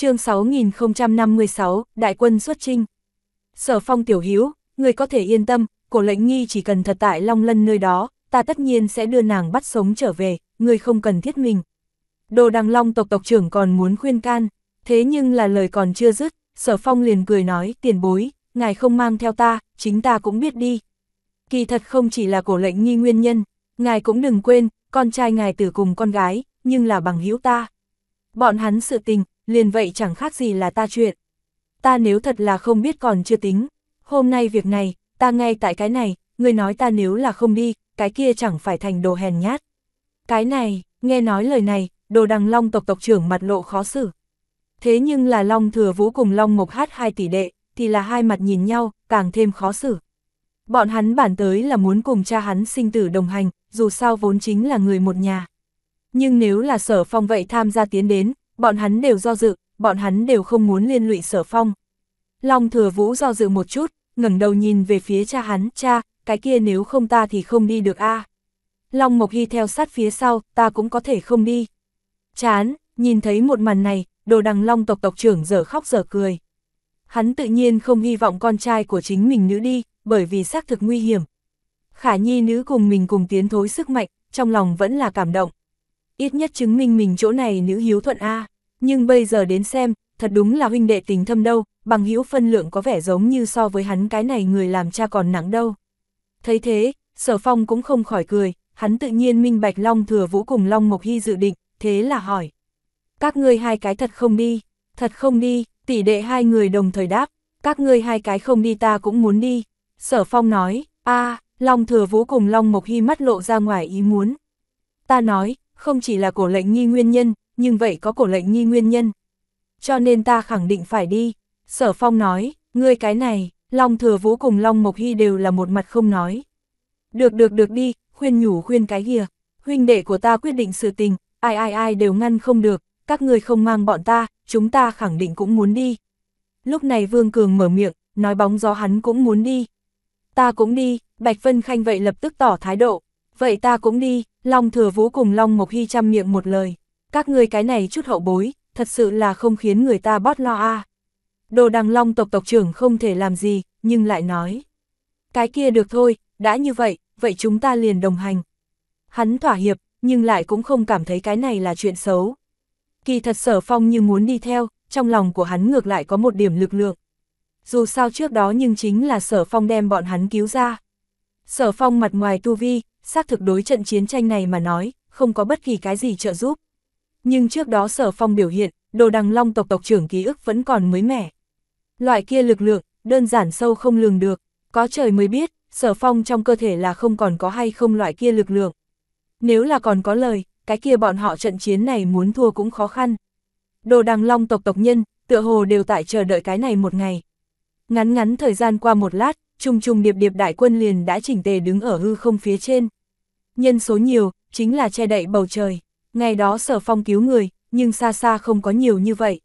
chương 6056, đại quân xuất trinh. Sở phong tiểu hiếu, người có thể yên tâm, cổ lệnh nghi chỉ cần thật tại long lân nơi đó, ta tất nhiên sẽ đưa nàng bắt sống trở về, người không cần thiết mình. Đồ đằng long tộc tộc trưởng còn muốn khuyên can, thế nhưng là lời còn chưa dứt, sở phong liền cười nói, tiền bối, ngài không mang theo ta, chính ta cũng biết đi. Kỳ thật không chỉ là cổ lệnh nghi nguyên nhân, ngài cũng đừng quên, con trai ngài tử cùng con gái, nhưng là bằng hữu ta. Bọn hắn sự tình, liền vậy chẳng khác gì là ta chuyện. Ta nếu thật là không biết còn chưa tính, hôm nay việc này, ta ngay tại cái này, người nói ta nếu là không đi, cái kia chẳng phải thành đồ hèn nhát. Cái này, nghe nói lời này, đồ đằng long tộc tộc trưởng mặt lộ khó xử. Thế nhưng là long thừa vũ cùng long mộc hát hai tỷ đệ, thì là hai mặt nhìn nhau, càng thêm khó xử. Bọn hắn bản tới là muốn cùng cha hắn sinh tử đồng hành, dù sao vốn chính là người một nhà. Nhưng nếu là sở phong vậy tham gia tiến đến, bọn hắn đều do dự, bọn hắn đều không muốn liên lụy sở phong. Long thừa vũ do dự một chút, ngẩng đầu nhìn về phía cha hắn, cha, cái kia nếu không ta thì không đi được a. Long Mộc Hy theo sát phía sau, ta cũng có thể không đi. Chán, nhìn thấy một màn này, đồ đằng Long tộc tộc trưởng dở khóc dở cười. Hắn tự nhiên không hy vọng con trai của chính mình nữ đi, bởi vì xác thực nguy hiểm. Khả nhi nữ cùng mình cùng tiến thối sức mạnh, trong lòng vẫn là cảm động ít nhất chứng minh mình chỗ này nữ hiếu thuận A, nhưng bây giờ đến xem, thật đúng là huynh đệ tình thâm đâu, bằng hữu phân lượng có vẻ giống như so với hắn cái này người làm cha còn nặng đâu. Thấy thế, sở phong cũng không khỏi cười, hắn tự nhiên minh bạch Long thừa vũ cùng Long Mộc Hy dự định, thế là hỏi. Các ngươi hai cái thật không đi, thật không đi, tỷ đệ hai người đồng thời đáp, các ngươi hai cái không đi ta cũng muốn đi. Sở phong nói, a Long thừa vũ cùng Long Mộc Hy mắt lộ ra ngoài ý muốn. Ta nói, không chỉ là cổ lệnh nghi nguyên nhân, nhưng vậy có cổ lệnh nghi nguyên nhân. Cho nên ta khẳng định phải đi. Sở Phong nói, ngươi cái này, Long Thừa Vũ cùng Long Mộc Hy đều là một mặt không nói. Được được được đi, khuyên nhủ khuyên cái kia. Huynh đệ của ta quyết định sự tình, ai ai ai đều ngăn không được, các ngươi không mang bọn ta, chúng ta khẳng định cũng muốn đi. Lúc này Vương Cường mở miệng, nói bóng gió hắn cũng muốn đi. Ta cũng đi, Bạch Vân Khanh vậy lập tức tỏ thái độ, Vậy ta cũng đi, Long Thừa Vũ cùng Long Mộc Hy chăm miệng một lời. Các ngươi cái này chút hậu bối, thật sự là không khiến người ta bót lo a. Đồ đằng Long tộc tộc trưởng không thể làm gì, nhưng lại nói. Cái kia được thôi, đã như vậy, vậy chúng ta liền đồng hành. Hắn thỏa hiệp, nhưng lại cũng không cảm thấy cái này là chuyện xấu. Kỳ thật sở phong như muốn đi theo, trong lòng của hắn ngược lại có một điểm lực lượng. Dù sao trước đó nhưng chính là sở phong đem bọn hắn cứu ra. Sở phong mặt ngoài tu vi, xác thực đối trận chiến tranh này mà nói, không có bất kỳ cái gì trợ giúp. Nhưng trước đó sở phong biểu hiện, đồ đằng long tộc tộc trưởng ký ức vẫn còn mới mẻ. Loại kia lực lượng, đơn giản sâu không lường được, có trời mới biết, sở phong trong cơ thể là không còn có hay không loại kia lực lượng. Nếu là còn có lời, cái kia bọn họ trận chiến này muốn thua cũng khó khăn. Đồ đằng long tộc tộc nhân, tựa hồ đều tại chờ đợi cái này một ngày. Ngắn ngắn thời gian qua một lát, trùng trùng điệp điệp đại quân liền đã chỉnh tề đứng ở hư không phía trên. Nhân số nhiều, chính là che đậy bầu trời. Ngày đó sở phong cứu người, nhưng xa xa không có nhiều như vậy.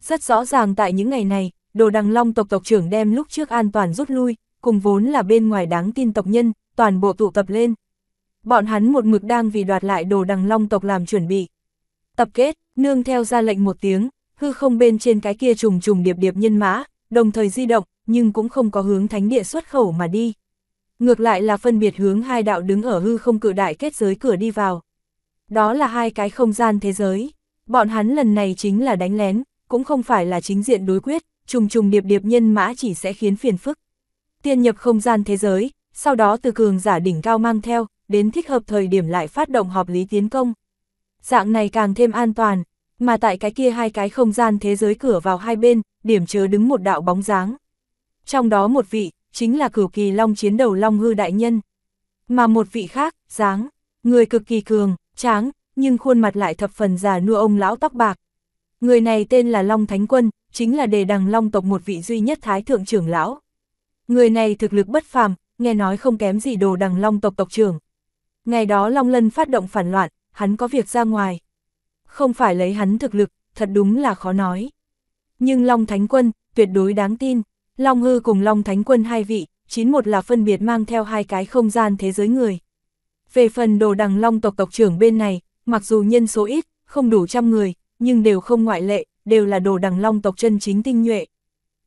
Rất rõ ràng tại những ngày này, đồ đằng long tộc tộc trưởng đem lúc trước an toàn rút lui, cùng vốn là bên ngoài đáng tin tộc nhân, toàn bộ tụ tập lên. Bọn hắn một mực đang vì đoạt lại đồ đằng long tộc làm chuẩn bị. Tập kết, nương theo ra lệnh một tiếng, hư không bên trên cái kia trùng trùng điệp điệp nhân mã, đồng thời di động, nhưng cũng không có hướng thánh địa xuất khẩu mà đi, Ngược lại là phân biệt hướng hai đạo đứng ở hư không cự đại kết giới cửa đi vào. Đó là hai cái không gian thế giới. Bọn hắn lần này chính là đánh lén, cũng không phải là chính diện đối quyết, trùng trùng điệp điệp nhân mã chỉ sẽ khiến phiền phức. Tiên nhập không gian thế giới, sau đó từ cường giả đỉnh cao mang theo, đến thích hợp thời điểm lại phát động hợp lý tiến công. Dạng này càng thêm an toàn, mà tại cái kia hai cái không gian thế giới cửa vào hai bên, điểm chớ đứng một đạo bóng dáng. Trong đó một vị, chính là cửu kỳ long chiến đầu long hư đại nhân. Mà một vị khác, dáng, người cực kỳ cường, tráng, nhưng khuôn mặt lại thập phần già nua ông lão tóc bạc. Người này tên là Long Thánh Quân, chính là đề đằng long tộc một vị duy nhất thái thượng trưởng lão. Người này thực lực bất phàm, nghe nói không kém gì đồ đằng long tộc tộc trưởng. Ngày đó Long Lân phát động phản loạn, hắn có việc ra ngoài. Không phải lấy hắn thực lực, thật đúng là khó nói. Nhưng Long Thánh Quân, tuyệt đối đáng tin. Long Hư cùng Long Thánh Quân hai vị, chín một là phân biệt mang theo hai cái không gian thế giới người. Về phần đồ đằng Long tộc tộc trưởng bên này, mặc dù nhân số ít, không đủ trăm người, nhưng đều không ngoại lệ, đều là đồ đằng Long tộc chân chính tinh nhuệ.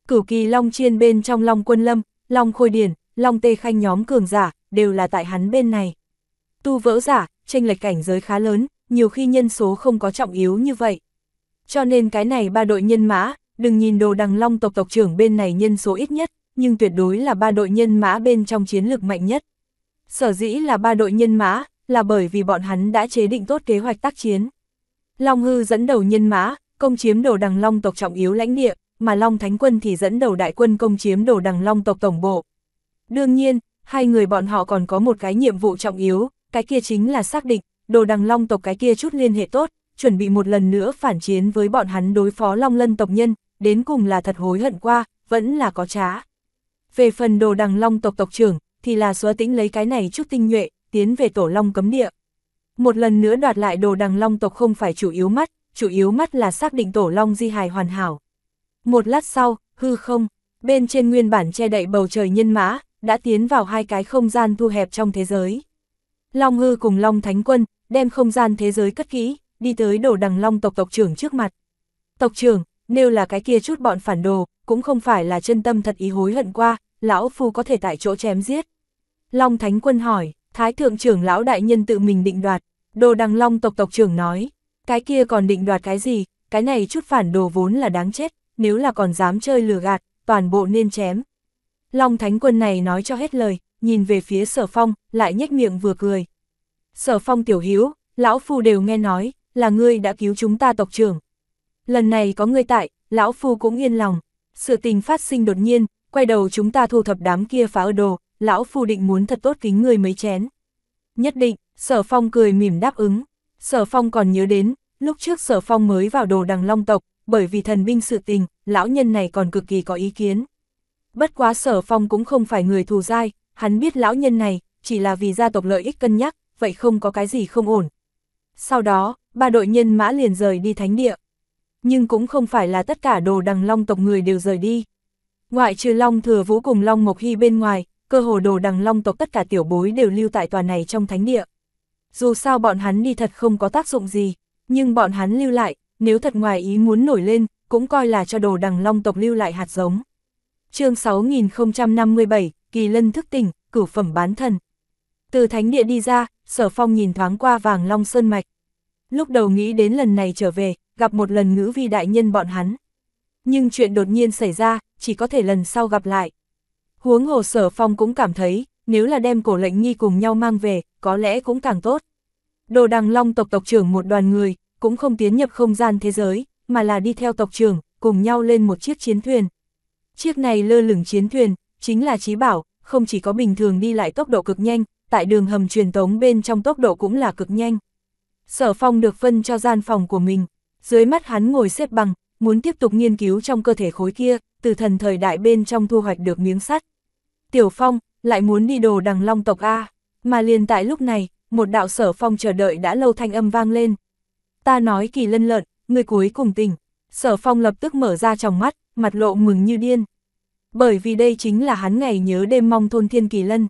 Cửu kỳ Long Chiên bên trong Long Quân Lâm, Long Khôi Điển, Long Tê Khanh nhóm cường giả, đều là tại hắn bên này. Tu vỡ giả, tranh lệch cảnh giới khá lớn, nhiều khi nhân số không có trọng yếu như vậy. Cho nên cái này ba đội nhân mã, đừng nhìn đồ đằng long tộc tộc trưởng bên này nhân số ít nhất, nhưng tuyệt đối là ba đội nhân mã bên trong chiến lược mạnh nhất. Sở dĩ là ba đội nhân mã, là bởi vì bọn hắn đã chế định tốt kế hoạch tác chiến. Long Hư dẫn đầu nhân mã, công chiếm đồ đằng long tộc trọng yếu lãnh địa, mà Long Thánh Quân thì dẫn đầu đại quân công chiếm đồ đằng long tộc tổng bộ. Đương nhiên, hai người bọn họ còn có một cái nhiệm vụ trọng yếu, cái kia chính là xác định, đồ đằng long tộc cái kia chút liên hệ tốt, chuẩn bị một lần nữa phản chiến với bọn hắn đối phó Long Lân tộc nhân, đến cùng là thật hối hận qua, vẫn là có trá. Về phần đồ đằng long tộc tộc trưởng, thì là xóa tĩnh lấy cái này chút tinh nhuệ, tiến về tổ long cấm địa. Một lần nữa đoạt lại đồ đằng long tộc không phải chủ yếu mắt, chủ yếu mắt là xác định tổ long di hài hoàn hảo. Một lát sau, hư không, bên trên nguyên bản che đậy bầu trời nhân mã, đã tiến vào hai cái không gian thu hẹp trong thế giới. Long hư cùng Long Thánh Quân, đem không gian thế giới cất kỹ, đi tới đồ đằng Long tộc tộc trưởng trước mặt. Tộc trưởng, nếu là cái kia chút bọn phản đồ, cũng không phải là chân tâm thật ý hối hận qua, lão phu có thể tại chỗ chém giết. Long Thánh Quân hỏi, Thái Thượng trưởng lão đại nhân tự mình định đoạt, đồ đằng Long tộc tộc trưởng nói, cái kia còn định đoạt cái gì, cái này chút phản đồ vốn là đáng chết, nếu là còn dám chơi lừa gạt, toàn bộ nên chém. Long Thánh Quân này nói cho hết lời, nhìn về phía Sở Phong, lại nhếch miệng vừa cười. Sở Phong tiểu hiếu, lão phu đều nghe nói, là ngươi đã cứu chúng ta tộc trưởng, lần này có người tại, lão phu cũng yên lòng. Sự tình phát sinh đột nhiên, quay đầu chúng ta thu thập đám kia phá ở đồ, lão phu định muốn thật tốt kính người mấy chén. Nhất định, sở phong cười mỉm đáp ứng. Sở phong còn nhớ đến, lúc trước sở phong mới vào đồ đằng long tộc, bởi vì thần binh sự tình, lão nhân này còn cực kỳ có ý kiến. Bất quá sở phong cũng không phải người thù dai, hắn biết lão nhân này, chỉ là vì gia tộc lợi ích cân nhắc, vậy không có cái gì không ổn. Sau đó, ba đội nhân mã liền rời đi thánh địa nhưng cũng không phải là tất cả đồ đằng long tộc người đều rời đi. Ngoại trừ long thừa vũ cùng long mộc hy bên ngoài, cơ hồ đồ đằng long tộc tất cả tiểu bối đều lưu tại tòa này trong thánh địa. Dù sao bọn hắn đi thật không có tác dụng gì, nhưng bọn hắn lưu lại, nếu thật ngoài ý muốn nổi lên, cũng coi là cho đồ đằng long tộc lưu lại hạt giống. chương 6057, Kỳ Lân thức tỉnh, cửu phẩm bán thần. Từ thánh địa đi ra, sở phong nhìn thoáng qua vàng long sơn mạch. Lúc đầu nghĩ đến lần này trở về, gặp một lần ngữ vi đại nhân bọn hắn. Nhưng chuyện đột nhiên xảy ra, chỉ có thể lần sau gặp lại. Huống hồ sở phong cũng cảm thấy, nếu là đem cổ lệnh nghi cùng nhau mang về, có lẽ cũng càng tốt. Đồ đằng long tộc tộc trưởng một đoàn người, cũng không tiến nhập không gian thế giới, mà là đi theo tộc trưởng, cùng nhau lên một chiếc chiến thuyền. Chiếc này lơ lửng chiến thuyền, chính là trí bảo, không chỉ có bình thường đi lại tốc độ cực nhanh, tại đường hầm truyền tống bên trong tốc độ cũng là cực nhanh. Sở phong được phân cho gian phòng của mình, dưới mắt hắn ngồi xếp bằng, muốn tiếp tục nghiên cứu trong cơ thể khối kia, từ thần thời đại bên trong thu hoạch được miếng sắt. Tiểu Phong, lại muốn đi đồ đằng long tộc A, mà liền tại lúc này, một đạo sở phong chờ đợi đã lâu thanh âm vang lên. Ta nói kỳ lân lợn, người cuối cùng tỉnh, sở phong lập tức mở ra trong mắt, mặt lộ mừng như điên. Bởi vì đây chính là hắn ngày nhớ đêm mong thôn thiên kỳ lân.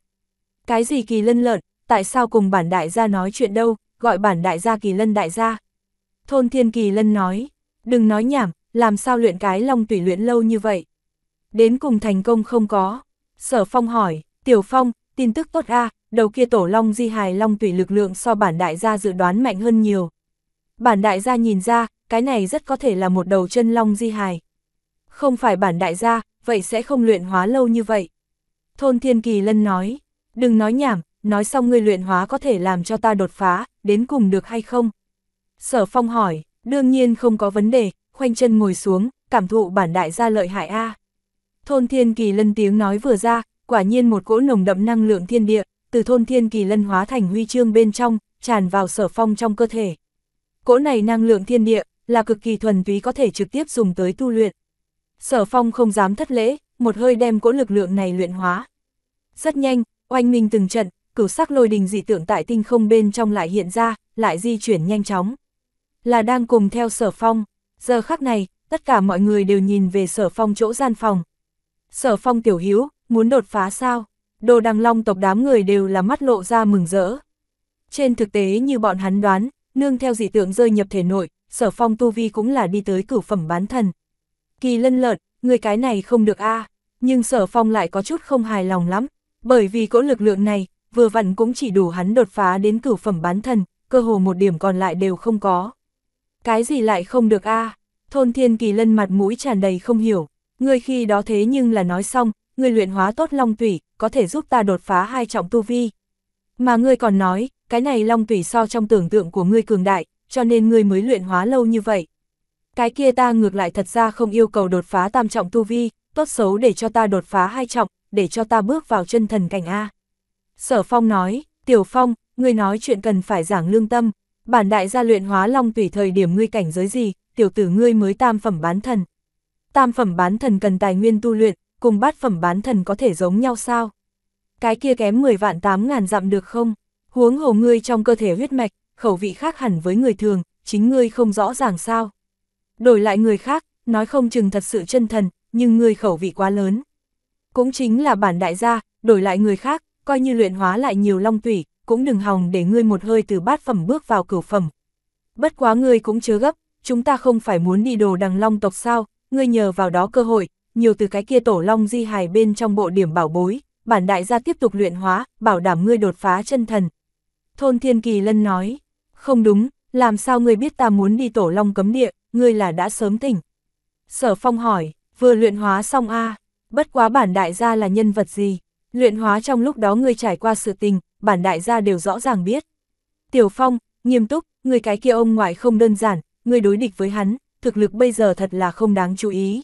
Cái gì kỳ lân lợn, tại sao cùng bản đại gia nói chuyện đâu, gọi bản đại gia kỳ lân đại gia. Thôn Thiên Kỳ Lân nói, đừng nói nhảm, làm sao luyện cái long tủy luyện lâu như vậy. Đến cùng thành công không có. Sở Phong hỏi, Tiểu Phong, tin tức tốt a đầu kia tổ long di hài long tủy lực lượng so bản đại gia dự đoán mạnh hơn nhiều. Bản đại gia nhìn ra, cái này rất có thể là một đầu chân long di hài. Không phải bản đại gia, vậy sẽ không luyện hóa lâu như vậy. Thôn Thiên Kỳ Lân nói, đừng nói nhảm, nói xong ngươi luyện hóa có thể làm cho ta đột phá, đến cùng được hay không? Sở Phong hỏi, đương nhiên không có vấn đề, khoanh chân ngồi xuống, cảm thụ bản đại gia lợi hại A. Thôn Thiên Kỳ Lân tiếng nói vừa ra, quả nhiên một cỗ nồng đậm năng lượng thiên địa, từ thôn Thiên Kỳ Lân hóa thành huy chương bên trong, tràn vào Sở Phong trong cơ thể. Cỗ này năng lượng thiên địa, là cực kỳ thuần túy có thể trực tiếp dùng tới tu luyện. Sở Phong không dám thất lễ, một hơi đem cỗ lực lượng này luyện hóa. Rất nhanh, oanh minh từng trận, cửu sắc lôi đình dị tượng tại tinh không bên trong lại hiện ra, lại di chuyển nhanh chóng là đang cùng theo sở phong, giờ khắc này, tất cả mọi người đều nhìn về sở phong chỗ gian phòng. Sở phong tiểu hiếu, muốn đột phá sao? Đồ đằng long tộc đám người đều là mắt lộ ra mừng rỡ. Trên thực tế như bọn hắn đoán, nương theo dị tượng rơi nhập thể nội, sở phong tu vi cũng là đi tới cửu phẩm bán thần. Kỳ lân lợn, người cái này không được a nhưng sở phong lại có chút không hài lòng lắm, bởi vì cỗ lực lượng này, vừa vặn cũng chỉ đủ hắn đột phá đến cửu phẩm bán thần, cơ hồ một điểm còn lại đều không có. Cái gì lại không được a? À? Thôn Thiên Kỳ Lân mặt mũi tràn đầy không hiểu, ngươi khi đó thế nhưng là nói xong, ngươi luyện hóa tốt long tủy, có thể giúp ta đột phá hai trọng tu vi. Mà ngươi còn nói, cái này long tủy so trong tưởng tượng của ngươi cường đại, cho nên ngươi mới luyện hóa lâu như vậy. Cái kia ta ngược lại thật ra không yêu cầu đột phá tam trọng tu vi, tốt xấu để cho ta đột phá hai trọng, để cho ta bước vào chân thần cảnh A. Sở Phong nói, Tiểu Phong, ngươi nói chuyện cần phải giảng lương tâm, Bản đại gia luyện hóa long tủy thời điểm ngươi cảnh giới gì, tiểu tử ngươi mới tam phẩm bán thần. Tam phẩm bán thần cần tài nguyên tu luyện, cùng bát phẩm bán thần có thể giống nhau sao? Cái kia kém 10 vạn 8 ngàn dặm được không? Huống hồ ngươi trong cơ thể huyết mạch, khẩu vị khác hẳn với người thường, chính ngươi không rõ ràng sao? Đổi lại người khác, nói không chừng thật sự chân thần, nhưng ngươi khẩu vị quá lớn. Cũng chính là bản đại gia, đổi lại người khác, coi như luyện hóa lại nhiều long tủy, cũng đừng hòng để ngươi một hơi từ bát phẩm bước vào cửu phẩm. Bất quá ngươi cũng chớ gấp, chúng ta không phải muốn đi đồ đằng long tộc sao, ngươi nhờ vào đó cơ hội, nhiều từ cái kia tổ long di hài bên trong bộ điểm bảo bối, bản đại gia tiếp tục luyện hóa, bảo đảm ngươi đột phá chân thần. Thôn Thiên Kỳ Lân nói, không đúng, làm sao ngươi biết ta muốn đi tổ long cấm địa, ngươi là đã sớm tỉnh. Sở Phong hỏi, vừa luyện hóa xong a bất quá bản đại gia là nhân vật gì, luyện hóa trong lúc đó ngươi trải qua sự tình, bản đại gia đều rõ ràng biết. Tiểu Phong, nghiêm túc, người cái kia ông ngoại không đơn giản, người đối địch với hắn, thực lực bây giờ thật là không đáng chú ý.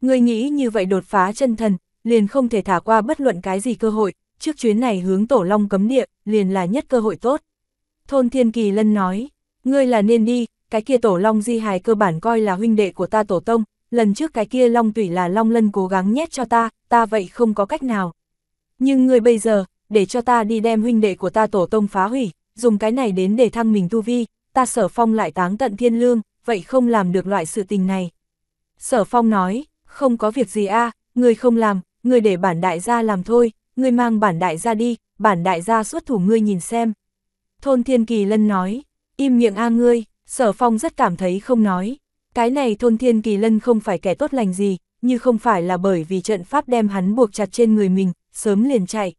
Người nghĩ như vậy đột phá chân thần, liền không thể thả qua bất luận cái gì cơ hội, trước chuyến này hướng tổ long cấm địa, liền là nhất cơ hội tốt. Thôn Thiên Kỳ Lân nói, ngươi là nên đi, cái kia tổ long di hài cơ bản coi là huynh đệ của ta tổ tông, lần trước cái kia long tủy là long lân cố gắng nhét cho ta, ta vậy không có cách nào. Nhưng ngươi bây giờ, để cho ta đi đem huynh đệ của ta tổ tông phá hủy, dùng cái này đến để thăng mình tu vi, ta sở phong lại táng tận thiên lương, vậy không làm được loại sự tình này. Sở phong nói, không có việc gì a người không làm, người để bản đại gia làm thôi, người mang bản đại gia đi, bản đại gia xuất thủ ngươi nhìn xem. Thôn Thiên Kỳ Lân nói, im miệng a ngươi, sở phong rất cảm thấy không nói. Cái này thôn Thiên Kỳ Lân không phải kẻ tốt lành gì, như không phải là bởi vì trận pháp đem hắn buộc chặt trên người mình, sớm liền chạy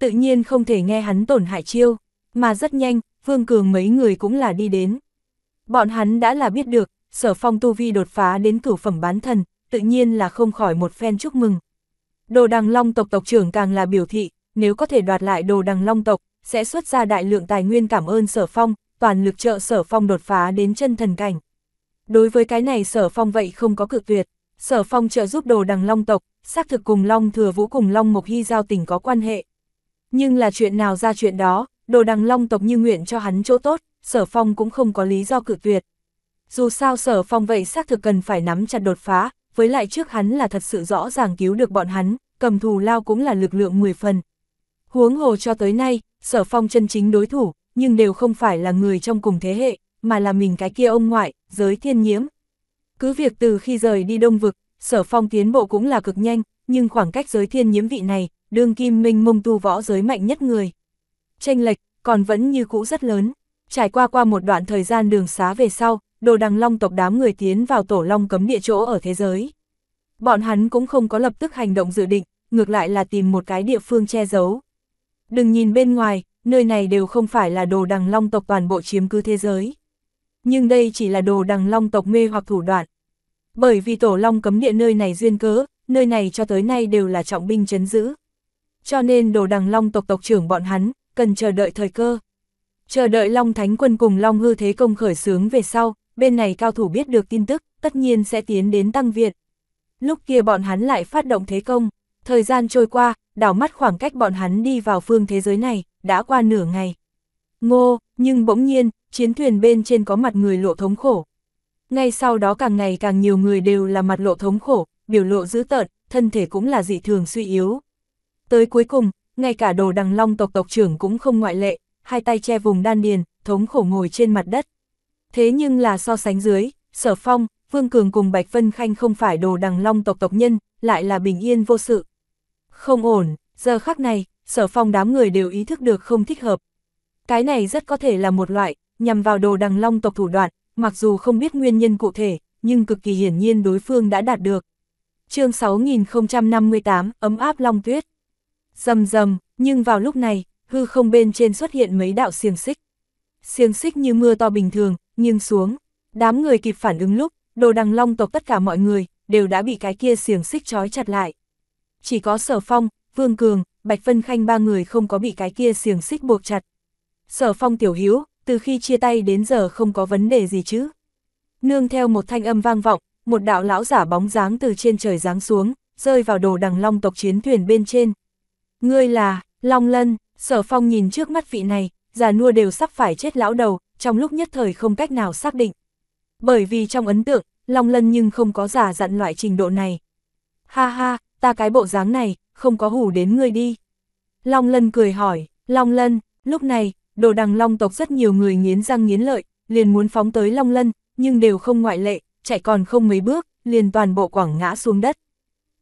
tự nhiên không thể nghe hắn tổn hại chiêu, mà rất nhanh, Vương Cường mấy người cũng là đi đến. Bọn hắn đã là biết được, sở phong tu vi đột phá đến cửu phẩm bán thần, tự nhiên là không khỏi một phen chúc mừng. Đồ đằng long tộc tộc trưởng càng là biểu thị, nếu có thể đoạt lại đồ đằng long tộc, sẽ xuất ra đại lượng tài nguyên cảm ơn sở phong, toàn lực trợ sở phong đột phá đến chân thần cảnh. Đối với cái này sở phong vậy không có cực tuyệt, sở phong trợ giúp đồ đằng long tộc, xác thực cùng long thừa vũ cùng long mục hy giao tình có quan hệ. Nhưng là chuyện nào ra chuyện đó, đồ đằng long tộc như nguyện cho hắn chỗ tốt, sở phong cũng không có lý do cự tuyệt. Dù sao sở phong vậy xác thực cần phải nắm chặt đột phá, với lại trước hắn là thật sự rõ ràng cứu được bọn hắn, cầm thù lao cũng là lực lượng 10 phần. Huống hồ cho tới nay, sở phong chân chính đối thủ, nhưng đều không phải là người trong cùng thế hệ, mà là mình cái kia ông ngoại, giới thiên nhiễm. Cứ việc từ khi rời đi đông vực, sở phong tiến bộ cũng là cực nhanh, nhưng khoảng cách giới thiên nhiễm vị này, đương kim minh mông tu võ giới mạnh nhất người. Tranh lệch, còn vẫn như cũ rất lớn. Trải qua qua một đoạn thời gian đường xá về sau, đồ đằng long tộc đám người tiến vào tổ long cấm địa chỗ ở thế giới. Bọn hắn cũng không có lập tức hành động dự định, ngược lại là tìm một cái địa phương che giấu. Đừng nhìn bên ngoài, nơi này đều không phải là đồ đằng long tộc toàn bộ chiếm cư thế giới. Nhưng đây chỉ là đồ đằng long tộc mê hoặc thủ đoạn. Bởi vì tổ long cấm địa nơi này duyên cớ, nơi này cho tới nay đều là trọng binh chấn giữ, cho nên đồ đằng long tộc tộc trưởng bọn hắn, cần chờ đợi thời cơ. Chờ đợi Long Thánh Quân cùng Long Hư Thế Công khởi sướng về sau, bên này cao thủ biết được tin tức, tất nhiên sẽ tiến đến Tăng viện. Lúc kia bọn hắn lại phát động thế công, thời gian trôi qua, đảo mắt khoảng cách bọn hắn đi vào phương thế giới này, đã qua nửa ngày. Ngô, nhưng bỗng nhiên, chiến thuyền bên trên có mặt người lộ thống khổ. Ngay sau đó càng ngày càng nhiều người đều là mặt lộ thống khổ, biểu lộ dữ tợn, thân thể cũng là dị thường suy yếu. Tới cuối cùng, ngay cả đồ đằng long tộc tộc trưởng cũng không ngoại lệ, hai tay che vùng đan điền, thống khổ ngồi trên mặt đất. Thế nhưng là so sánh dưới, sở phong, Vương Cường cùng Bạch Vân Khanh không phải đồ đằng long tộc tộc nhân, lại là bình yên vô sự. Không ổn, giờ khắc này, sở phong đám người đều ý thức được không thích hợp. Cái này rất có thể là một loại, nhằm vào đồ đằng long tộc thủ đoạn, mặc dù không biết nguyên nhân cụ thể, nhưng cực kỳ hiển nhiên đối phương đã đạt được. chương 6058, ấm áp long tuyết. Rầm rầm, nhưng vào lúc này, hư không bên trên xuất hiện mấy đạo xiềng xích. Xiềng xích như mưa to bình thường, nghiêng xuống. Đám người kịp phản ứng lúc, đồ đằng long tộc tất cả mọi người, đều đã bị cái kia xiềng xích trói chặt lại. Chỉ có sở phong, vương cường, bạch vân khanh ba người không có bị cái kia xiềng xích buộc chặt. Sở phong tiểu hiếu, từ khi chia tay đến giờ không có vấn đề gì chứ. Nương theo một thanh âm vang vọng, một đạo lão giả bóng dáng từ trên trời giáng xuống, rơi vào đồ đằng long tộc chiến thuyền bên trên. Ngươi là, Long Lân, sở phong nhìn trước mắt vị này, già nua đều sắp phải chết lão đầu, trong lúc nhất thời không cách nào xác định. Bởi vì trong ấn tượng, Long Lân nhưng không có giả dặn loại trình độ này. Ha ha, ta cái bộ dáng này, không có hủ đến ngươi đi. Long Lân cười hỏi, Long Lân, lúc này, đồ đằng Long tộc rất nhiều người nghiến răng nghiến lợi, liền muốn phóng tới Long Lân, nhưng đều không ngoại lệ, chạy còn không mấy bước, liền toàn bộ quảng ngã xuống đất.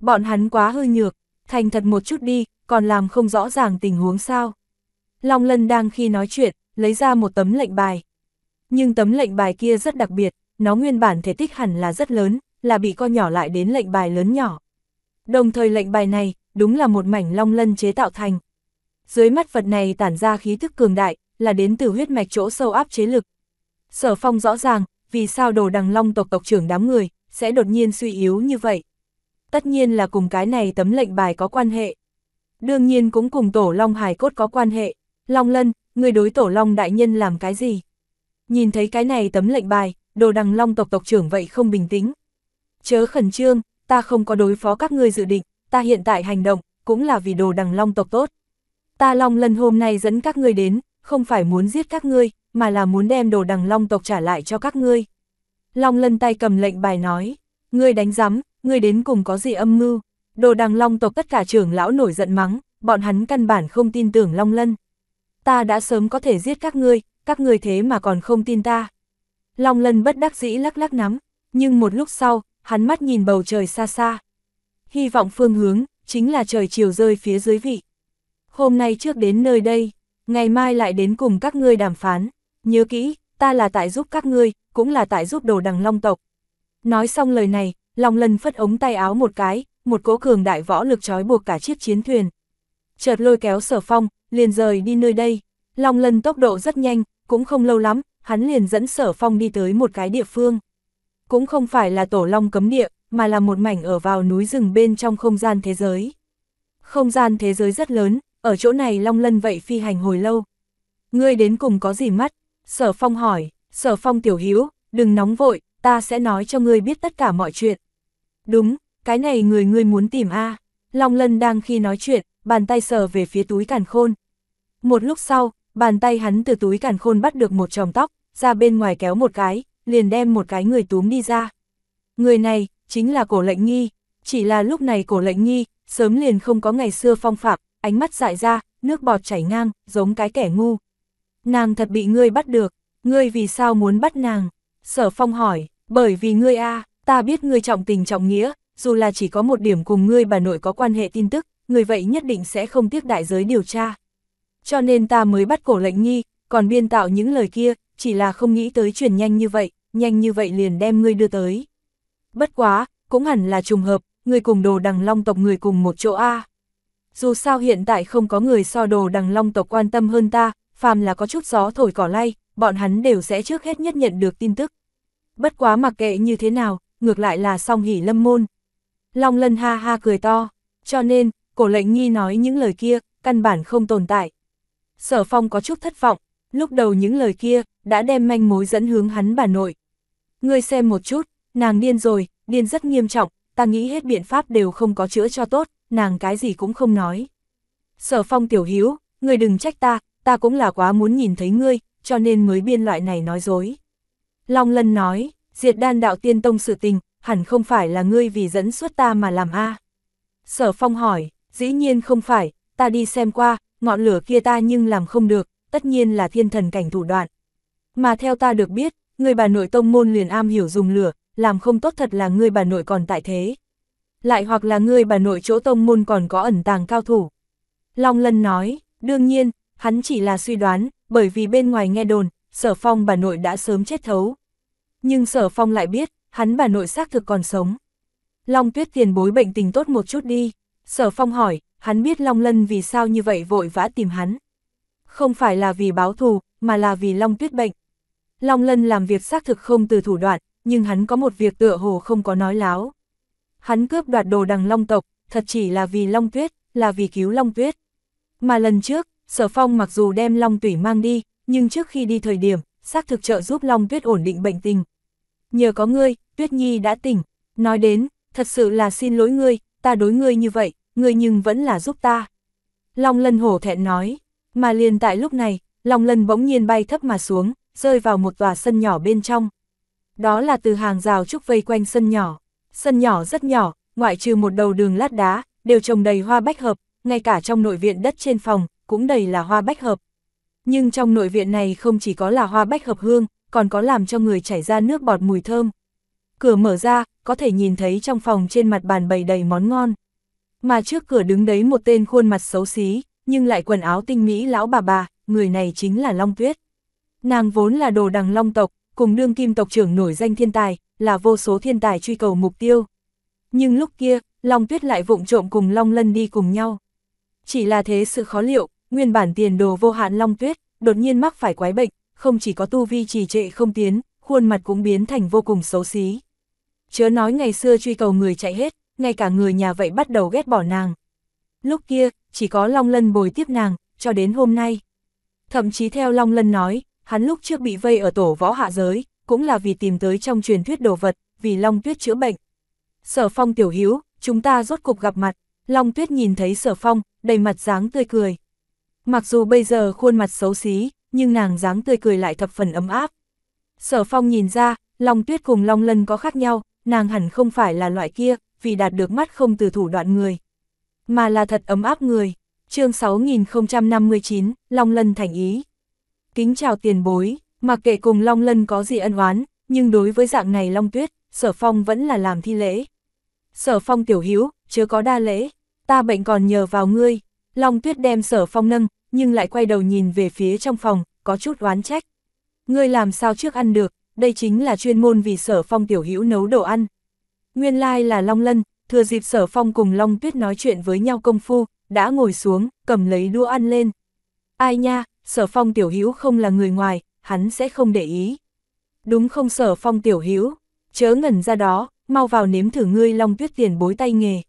Bọn hắn quá hư nhược, thành thật một chút đi, còn làm không rõ ràng tình huống sao. Long Lân đang khi nói chuyện, lấy ra một tấm lệnh bài. Nhưng tấm lệnh bài kia rất đặc biệt, nó nguyên bản thể tích hẳn là rất lớn, là bị co nhỏ lại đến lệnh bài lớn nhỏ. Đồng thời lệnh bài này, đúng là một mảnh long lân chế tạo thành. Dưới mắt vật này tản ra khí thức cường đại, là đến từ huyết mạch chỗ sâu áp chế lực. Sở phong rõ ràng, vì sao đồ đằng long tộc tộc trưởng đám người, sẽ đột nhiên suy yếu như vậy tất nhiên là cùng cái này tấm lệnh bài có quan hệ. Đương nhiên cũng cùng tổ long hài cốt có quan hệ. Long lân, người đối tổ long đại nhân làm cái gì? Nhìn thấy cái này tấm lệnh bài, đồ đằng long tộc tộc trưởng vậy không bình tĩnh. Chớ khẩn trương, ta không có đối phó các ngươi dự định, ta hiện tại hành động, cũng là vì đồ đằng long tộc tốt. Ta long lân hôm nay dẫn các ngươi đến, không phải muốn giết các ngươi, mà là muốn đem đồ đằng long tộc trả lại cho các ngươi. Long lân tay cầm lệnh bài nói, ngươi đánh giám, ngươi đến cùng có gì âm mưu? Đồ đằng long tộc tất cả trưởng lão nổi giận mắng, bọn hắn căn bản không tin tưởng long lân. Ta đã sớm có thể giết các ngươi, các ngươi thế mà còn không tin ta. Long lân bất đắc dĩ lắc lắc nắm, nhưng một lúc sau, hắn mắt nhìn bầu trời xa xa. Hy vọng phương hướng, chính là trời chiều rơi phía dưới vị. Hôm nay trước đến nơi đây, ngày mai lại đến cùng các ngươi đàm phán. Nhớ kỹ, ta là tại giúp các ngươi, cũng là tại giúp đồ đằng long tộc. Nói xong lời này, Long Lân phất ống tay áo một cái, một cỗ cường đại võ lực trói buộc cả chiếc chiến thuyền. Chợt lôi kéo sở phong, liền rời đi nơi đây. Long Lân tốc độ rất nhanh, cũng không lâu lắm, hắn liền dẫn sở phong đi tới một cái địa phương. Cũng không phải là tổ long cấm địa, mà là một mảnh ở vào núi rừng bên trong không gian thế giới. Không gian thế giới rất lớn, ở chỗ này Long Lân vậy phi hành hồi lâu. Ngươi đến cùng có gì mắt? Sở Phong hỏi, Sở Phong tiểu Hiếu, đừng nóng vội, ta sẽ nói cho ngươi biết tất cả mọi chuyện. Đúng, cái này người ngươi muốn tìm a Long Lân đang khi nói chuyện, bàn tay sờ về phía túi càn khôn. Một lúc sau, bàn tay hắn từ túi càn khôn bắt được một chòm tóc, ra bên ngoài kéo một cái, liền đem một cái người túm đi ra. Người này, chính là cổ lệnh nghi, chỉ là lúc này cổ lệnh nghi, sớm liền không có ngày xưa phong phạm, ánh mắt dại ra, nước bọt chảy ngang, giống cái kẻ ngu. Nàng thật bị ngươi bắt được, ngươi vì sao muốn bắt nàng? Sở phong hỏi, bởi vì ngươi a ta biết ngươi trọng tình trọng nghĩa, dù là chỉ có một điểm cùng ngươi bà nội có quan hệ tin tức, người vậy nhất định sẽ không tiếc đại giới điều tra. Cho nên ta mới bắt cổ lệnh nghi, còn biên tạo những lời kia, chỉ là không nghĩ tới truyền nhanh như vậy, nhanh như vậy liền đem ngươi đưa tới. Bất quá, cũng hẳn là trùng hợp, ngươi cùng đồ đằng long tộc người cùng một chỗ A. Dù sao hiện tại không có người so đồ đằng long tộc quan tâm hơn ta, phàm là có chút gió thổi cỏ lay, bọn hắn đều sẽ trước hết nhất nhận được tin tức. Bất quá mặc kệ như thế nào, ngược lại là song hỉ lâm môn. Long lân ha ha cười to, cho nên, cổ lệnh nghi nói những lời kia, căn bản không tồn tại. Sở phong có chút thất vọng, lúc đầu những lời kia, đã đem manh mối dẫn hướng hắn bà nội. Ngươi xem một chút, nàng điên rồi, điên rất nghiêm trọng, ta nghĩ hết biện pháp đều không có chữa cho tốt, nàng cái gì cũng không nói. Sở phong tiểu hiếu, ngươi đừng trách ta, ta cũng là quá muốn nhìn thấy ngươi, cho nên mới biên loại này nói dối. Long lân nói, diệt đan đạo tiên tông sự tình, hẳn không phải là ngươi vì dẫn xuất ta mà làm a Sở phong hỏi, dĩ nhiên không phải, ta đi xem qua, ngọn lửa kia ta nhưng làm không được, tất nhiên là thiên thần cảnh thủ đoạn. Mà theo ta được biết, người bà nội tông môn liền am hiểu dùng lửa, làm không tốt thật là người bà nội còn tại thế. Lại hoặc là người bà nội chỗ tông môn còn có ẩn tàng cao thủ. Long Lân nói, đương nhiên, hắn chỉ là suy đoán, bởi vì bên ngoài nghe đồn, sở phong bà nội đã sớm chết thấu, nhưng sở phong lại biết, hắn bà nội xác thực còn sống. Long tuyết tiền bối bệnh tình tốt một chút đi. Sở phong hỏi, hắn biết Long Lân vì sao như vậy vội vã tìm hắn. Không phải là vì báo thù, mà là vì Long tuyết bệnh. Long Lân làm việc xác thực không từ thủ đoạn, nhưng hắn có một việc tựa hồ không có nói láo. Hắn cướp đoạt đồ đằng Long tộc, thật chỉ là vì Long tuyết, là vì cứu Long tuyết. Mà lần trước, sở phong mặc dù đem Long tủy mang đi, nhưng trước khi đi thời điểm, xác thực trợ giúp Long Tuyết ổn định bệnh tình. Nhờ có ngươi, Tuyết Nhi đã tỉnh, nói đến, thật sự là xin lỗi ngươi, ta đối ngươi như vậy, ngươi nhưng vẫn là giúp ta. Long Lân hổ thẹn nói, mà liền tại lúc này, Long Lân bỗng nhiên bay thấp mà xuống, rơi vào một tòa sân nhỏ bên trong. Đó là từ hàng rào trúc vây quanh sân nhỏ. Sân nhỏ rất nhỏ, ngoại trừ một đầu đường lát đá, đều trồng đầy hoa bách hợp, ngay cả trong nội viện đất trên phòng, cũng đầy là hoa bách hợp. Nhưng trong nội viện này không chỉ có là hoa bách hợp hương, còn có làm cho người chảy ra nước bọt mùi thơm. Cửa mở ra, có thể nhìn thấy trong phòng trên mặt bàn bày đầy món ngon. Mà trước cửa đứng đấy một tên khuôn mặt xấu xí, nhưng lại quần áo tinh mỹ lão bà bà, người này chính là Long Tuyết. Nàng vốn là đồ đằng Long tộc, cùng đương kim tộc trưởng nổi danh thiên tài, là vô số thiên tài truy cầu mục tiêu. Nhưng lúc kia, Long Tuyết lại vụng trộm cùng Long Lân đi cùng nhau. Chỉ là thế sự khó liệu, nguyên bản tiền đồ vô hạn long tuyết, đột nhiên mắc phải quái bệnh, không chỉ có tu vi trì trệ không tiến, khuôn mặt cũng biến thành vô cùng xấu xí. Chớ nói ngày xưa truy cầu người chạy hết, ngay cả người nhà vậy bắt đầu ghét bỏ nàng. Lúc kia, chỉ có Long Lân bồi tiếp nàng, cho đến hôm nay. Thậm chí theo Long Lân nói, hắn lúc trước bị vây ở tổ võ hạ giới, cũng là vì tìm tới trong truyền thuyết đồ vật, vì Long Tuyết chữa bệnh. Sở Phong tiểu Hiếu chúng ta rốt cục gặp mặt. Long Tuyết nhìn thấy Sở Phong, đầy mặt dáng tươi cười. Mặc dù bây giờ khuôn mặt xấu xí, nhưng nàng dáng tươi cười lại thập phần ấm áp. Sở phong nhìn ra, Long Tuyết cùng Long Lân có khác nhau, nàng hẳn không phải là loại kia, vì đạt được mắt không từ thủ đoạn người. Mà là thật ấm áp người. chương 6059, Long Lân thành ý. Kính chào tiền bối, mặc kệ cùng Long Lân có gì ân oán, nhưng đối với dạng này Long Tuyết, Sở Phong vẫn là làm thi lễ. Sở Phong tiểu hiếu, chưa có đa lễ, ta bệnh còn nhờ vào ngươi. Long Tuyết đem Sở Phong nâng, nhưng lại quay đầu nhìn về phía trong phòng, có chút oán trách. Ngươi làm sao trước ăn được, đây chính là chuyên môn vì sở phong tiểu hữu nấu đồ ăn. Nguyên lai là Long Lân, thừa dịp sở phong cùng Long Tuyết nói chuyện với nhau công phu, đã ngồi xuống, cầm lấy đũa ăn lên. Ai nha, sở phong tiểu hữu không là người ngoài, hắn sẽ không để ý. Đúng không sở phong tiểu hữu chớ ngẩn ra đó, mau vào nếm thử ngươi Long Tuyết tiền bối tay nghề.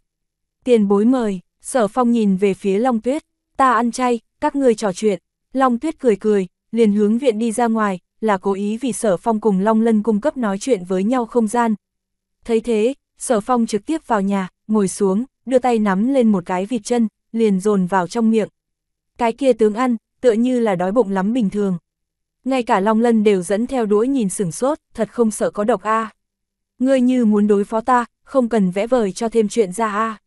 Tiền bối mời, sở phong nhìn về phía Long Tuyết ta ăn chay, các ngươi trò chuyện. Long Tuyết cười cười, liền hướng viện đi ra ngoài, là cố ý vì Sở Phong cùng Long Lân cung cấp nói chuyện với nhau không gian. Thấy thế, Sở Phong trực tiếp vào nhà, ngồi xuống, đưa tay nắm lên một cái vịt chân, liền dồn vào trong miệng. Cái kia tướng ăn, tựa như là đói bụng lắm bình thường. Ngay cả Long Lân đều dẫn theo đuổi nhìn sửng sốt, thật không sợ có độc a. Ngươi như muốn đối phó ta, không cần vẽ vời cho thêm chuyện ra a.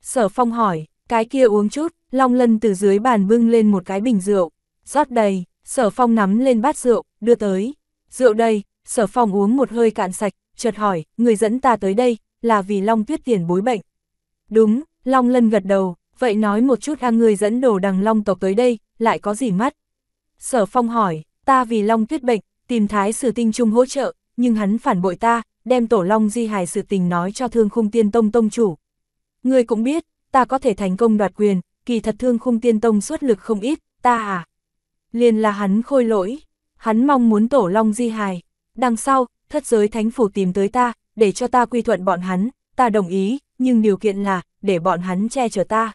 Sở Phong hỏi, cái kia uống chút, Long Lân từ dưới bàn bưng lên một cái bình rượu, rót đầy, sở phong nắm lên bát rượu, đưa tới. Rượu đây, sở phong uống một hơi cạn sạch, chợt hỏi, người dẫn ta tới đây, là vì Long Tuyết tiền bối bệnh. Đúng, Long Lân gật đầu, vậy nói một chút a à, người dẫn đồ đằng Long tộc tới đây, lại có gì mắt? Sở phong hỏi, ta vì Long Tuyết bệnh, tìm thái sử tinh trung hỗ trợ, nhưng hắn phản bội ta, đem tổ Long di hài sự tình nói cho thương khung tiên tông tông chủ. Người cũng biết, ta có thể thành công đoạt quyền, kỳ thật thương khung tiên tông xuất lực không ít, ta à. Liền là hắn khôi lỗi, hắn mong muốn tổ long di hài. Đằng sau, thất giới thánh phủ tìm tới ta, để cho ta quy thuận bọn hắn, ta đồng ý, nhưng điều kiện là, để bọn hắn che chở ta.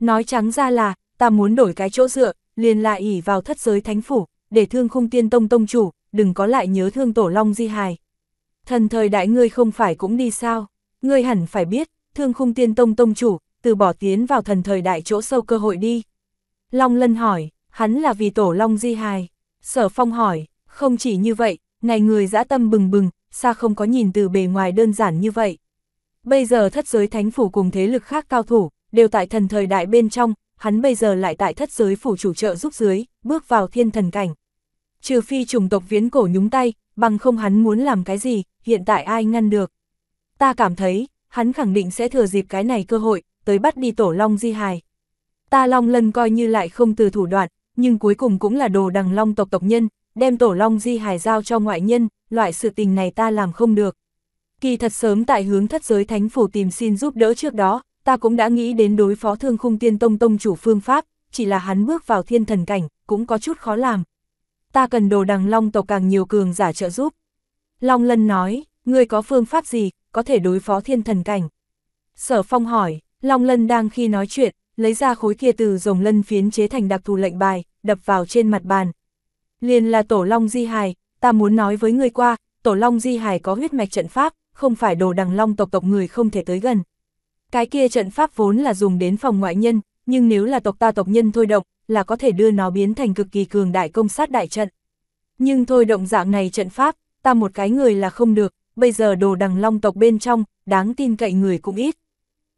Nói trắng ra là, ta muốn đổi cái chỗ dựa, liền lại ỉ vào thất giới thánh phủ, để thương khung tiên tông tông chủ, đừng có lại nhớ thương tổ long di hài. Thần thời đại ngươi không phải cũng đi sao, ngươi hẳn phải biết, thương khung tiên tông tông chủ, từ bỏ tiến vào thần thời đại chỗ sâu cơ hội đi. Long Lân hỏi, hắn là vì tổ Long Di Hài. Sở Phong hỏi, không chỉ như vậy, này người dã tâm bừng bừng, xa không có nhìn từ bề ngoài đơn giản như vậy. Bây giờ thất giới thánh phủ cùng thế lực khác cao thủ, đều tại thần thời đại bên trong, hắn bây giờ lại tại thất giới phủ chủ trợ giúp dưới, bước vào thiên thần cảnh. Trừ phi trùng tộc viễn cổ nhúng tay, bằng không hắn muốn làm cái gì, hiện tại ai ngăn được. Ta cảm thấy, hắn khẳng định sẽ thừa dịp cái này cơ hội, tới bắt đi tổ long di hài. Ta long lân coi như lại không từ thủ đoạn, nhưng cuối cùng cũng là đồ đằng long tộc tộc nhân, đem tổ long di hài giao cho ngoại nhân, loại sự tình này ta làm không được. Kỳ thật sớm tại hướng thất giới thánh phủ tìm xin giúp đỡ trước đó, ta cũng đã nghĩ đến đối phó thương khung tiên tông tông chủ phương pháp, chỉ là hắn bước vào thiên thần cảnh, cũng có chút khó làm. Ta cần đồ đằng long tộc càng nhiều cường giả trợ giúp. Long lân nói, người có phương pháp gì, có thể đối phó thiên thần cảnh. Sở phong hỏi, Long Lân đang khi nói chuyện, lấy ra khối kia từ rồng lân phiến chế thành đặc thù lệnh bài, đập vào trên mặt bàn. Liền là Tổ Long Di Hải, ta muốn nói với người qua, Tổ Long Di Hải có huyết mạch trận pháp, không phải đồ đằng long tộc tộc người không thể tới gần. Cái kia trận pháp vốn là dùng đến phòng ngoại nhân, nhưng nếu là tộc ta tộc nhân thôi động, là có thể đưa nó biến thành cực kỳ cường đại công sát đại trận. Nhưng thôi động dạng này trận pháp, ta một cái người là không được, bây giờ đồ đằng long tộc bên trong, đáng tin cậy người cũng ít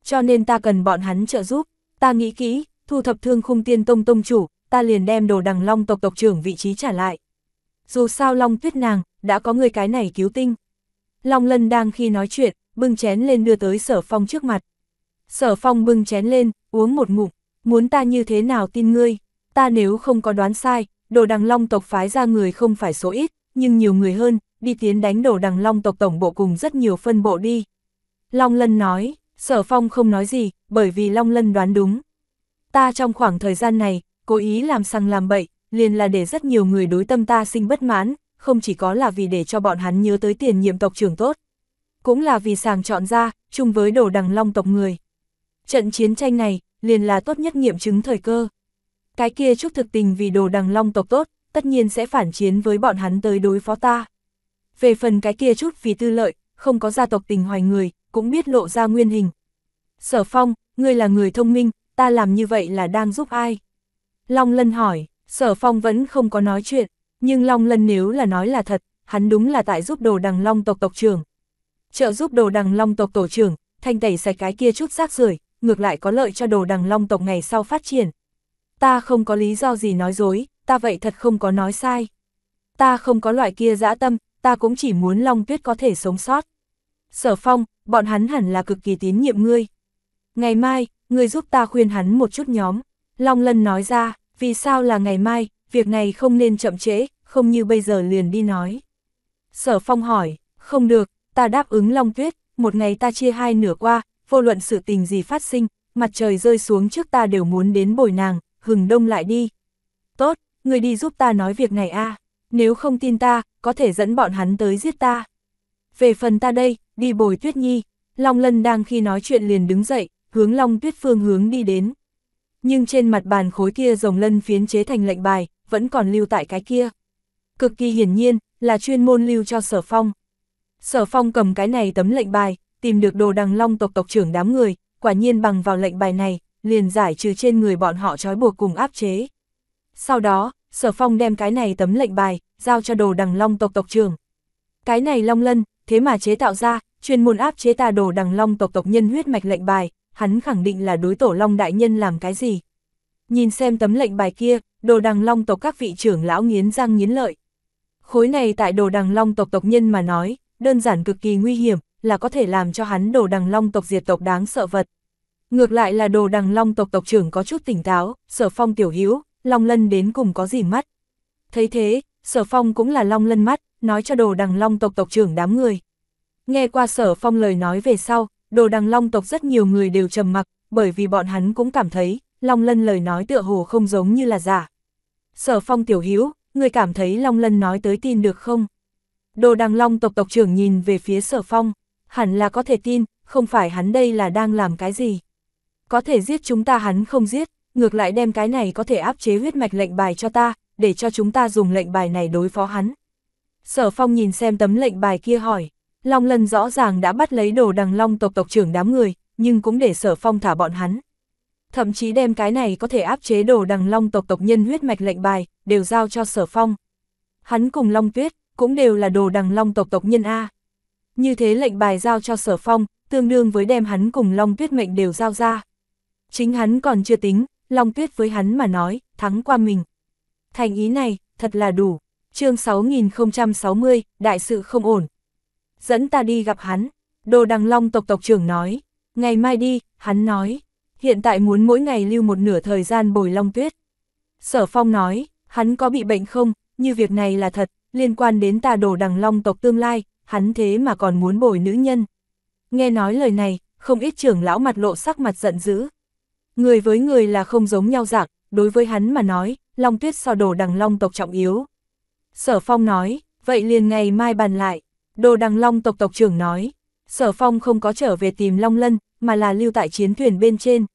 cho nên ta cần bọn hắn trợ giúp. Ta nghĩ kỹ, thu thập thương khung tiên tông tông chủ, ta liền đem đồ đằng long tộc tộc trưởng vị trí trả lại. Dù sao long tuyết nàng, đã có người cái này cứu tinh. Long lân đang khi nói chuyện, bưng chén lên đưa tới sở phong trước mặt. Sở phong bưng chén lên, uống một ngụm, muốn ta như thế nào tin ngươi, ta nếu không có đoán sai, đồ đằng long tộc phái ra người không phải số ít, nhưng nhiều người hơn, đi tiến đánh đồ đằng long tộc tổng bộ cùng rất nhiều phân bộ đi. Long lân nói, Sở Phong không nói gì, bởi vì Long Lân đoán đúng. Ta trong khoảng thời gian này, cố ý làm sằng làm bậy, liền là để rất nhiều người đối tâm ta sinh bất mãn, không chỉ có là vì để cho bọn hắn nhớ tới tiền nhiệm tộc trưởng tốt. Cũng là vì sàng chọn ra, chung với đồ đằng long tộc người. Trận chiến tranh này, liền là tốt nhất nghiệm chứng thời cơ. Cái kia chúc thực tình vì đồ đằng long tộc tốt, tất nhiên sẽ phản chiến với bọn hắn tới đối phó ta. Về phần cái kia chút vì tư lợi, không có gia tộc tình hoài người, cũng biết lộ ra nguyên hình. Sở Phong, ngươi là người thông minh, ta làm như vậy là đang giúp ai? Long Lân hỏi, Sở Phong vẫn không có nói chuyện, nhưng Long Lân nếu là nói là thật, hắn đúng là tại giúp đồ đằng long tộc tộc trưởng. Trợ giúp đồ đằng long tộc tổ trưởng, thanh tẩy sạch cái kia chút rác rưởi ngược lại có lợi cho đồ đằng long tộc ngày sau phát triển. Ta không có lý do gì nói dối, ta vậy thật không có nói sai. Ta không có loại kia dã tâm, ta cũng chỉ muốn Long Tuyết có thể sống sót. Sở Phong, bọn hắn hẳn là cực kỳ tín nhiệm ngươi. Ngày mai, ngươi giúp ta khuyên hắn một chút nhóm. Long Lân nói ra, vì sao là ngày mai, việc này không nên chậm trễ, không như bây giờ liền đi nói. Sở Phong hỏi, không được, ta đáp ứng Long Tuyết, một ngày ta chia hai nửa qua, vô luận sự tình gì phát sinh, mặt trời rơi xuống trước ta đều muốn đến bồi nàng, hừng đông lại đi. Tốt, ngươi đi giúp ta nói việc này a. À nếu không tin ta, có thể dẫn bọn hắn tới giết ta. Về phần ta đây, đi bồi tuyết nhi, Long Lân đang khi nói chuyện liền đứng dậy, hướng Long tuyết phương hướng đi đến. Nhưng trên mặt bàn khối kia rồng lân phiến chế thành lệnh bài, vẫn còn lưu tại cái kia. Cực kỳ hiển nhiên, là chuyên môn lưu cho sở phong. Sở phong cầm cái này tấm lệnh bài, tìm được đồ đằng long tộc tộc trưởng đám người, quả nhiên bằng vào lệnh bài này, liền giải trừ trên người bọn họ trói buộc cùng áp chế. Sau đó, Sở Phong đem cái này tấm lệnh bài, giao cho đồ đằng long tộc tộc trưởng. Cái này long lân, thế mà chế tạo ra, chuyên môn áp chế tà đồ đằng long tộc tộc nhân huyết mạch lệnh bài, hắn khẳng định là đối tổ long đại nhân làm cái gì. Nhìn xem tấm lệnh bài kia, đồ đằng long tộc các vị trưởng lão nghiến răng nghiến lợi. Khối này tại đồ đằng long tộc tộc nhân mà nói, đơn giản cực kỳ nguy hiểm, là có thể làm cho hắn đồ đằng long tộc diệt tộc đáng sợ vật. Ngược lại là đồ đằng long tộc tộc trưởng có chút tỉnh táo, sở phong tiểu hữu, long lân đến cùng có gì mắt. Thấy thế, sở phong cũng là long lân mắt, nói cho đồ đằng long tộc tộc trưởng đám người. Nghe qua sở phong lời nói về sau, đồ đằng long tộc rất nhiều người đều trầm mặc, bởi vì bọn hắn cũng cảm thấy, long lân lời nói tựa hồ không giống như là giả. Sở phong tiểu hữu người cảm thấy long lân nói tới tin được không? Đồ đằng long tộc tộc trưởng nhìn về phía sở phong, hẳn là có thể tin, không phải hắn đây là đang làm cái gì. Có thể giết chúng ta hắn không giết, ngược lại đem cái này có thể áp chế huyết mạch lệnh bài cho ta, để cho chúng ta dùng lệnh bài này đối phó hắn. Sở phong nhìn xem tấm lệnh bài kia hỏi, Long Lân rõ ràng đã bắt lấy đồ đằng long tộc tộc trưởng đám người, nhưng cũng để sở phong thả bọn hắn. Thậm chí đem cái này có thể áp chế đồ đằng long tộc tộc nhân huyết mạch lệnh bài, đều giao cho sở phong. Hắn cùng Long Tuyết, cũng đều là đồ đằng long tộc tộc nhân A. Như thế lệnh bài giao cho sở phong, tương đương với đem hắn cùng Long Tuyết mệnh đều giao ra. Chính hắn còn chưa tính, Long Tuyết với hắn mà nói, thắng qua mình, thành ý này, thật là đủ. chương 6060, đại sự không ổn. Dẫn ta đi gặp hắn, đồ đằng long tộc tộc trưởng nói. Ngày mai đi, hắn nói. Hiện tại muốn mỗi ngày lưu một nửa thời gian bồi long tuyết. Sở phong nói, hắn có bị bệnh không, như việc này là thật, liên quan đến ta đồ đằng long tộc tương lai, hắn thế mà còn muốn bồi nữ nhân. Nghe nói lời này, không ít trưởng lão mặt lộ sắc mặt giận dữ. Người với người là không giống nhau dạng, đối với hắn mà nói, Long Tuyết so đồ đằng long tộc trọng yếu. Sở Phong nói, vậy liền ngày mai bàn lại. Đồ đằng long tộc tộc trưởng nói, Sở Phong không có trở về tìm Long Lân, mà là lưu tại chiến thuyền bên trên.